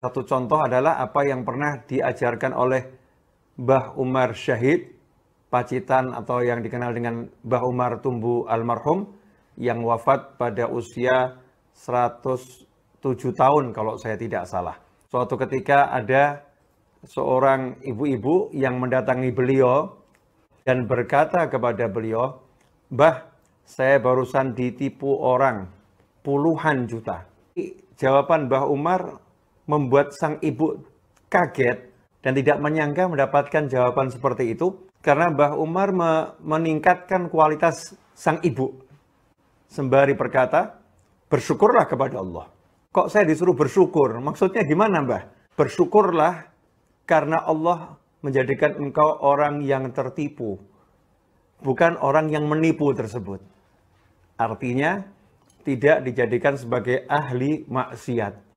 Satu contoh adalah apa yang pernah diajarkan oleh Mbah Umar Syahid, Pacitan atau yang dikenal dengan Mbah Umar Tumbu Almarhum, yang wafat pada usia 107 tahun kalau saya tidak salah. Suatu ketika ada seorang ibu-ibu yang mendatangi beliau dan berkata kepada beliau, Mbah, saya barusan ditipu orang puluhan juta. Jawaban Mbah Umar membuat sang ibu kaget dan tidak menyangka mendapatkan jawaban seperti itu karena Mbah Umar me meningkatkan kualitas sang ibu. Sembari berkata, bersyukurlah kepada Allah. Kok saya disuruh bersyukur? Maksudnya gimana Mbah? Bersyukurlah karena Allah menjadikan engkau orang yang tertipu. Bukan orang yang menipu tersebut. Artinya, tidak dijadikan sebagai ahli maksiat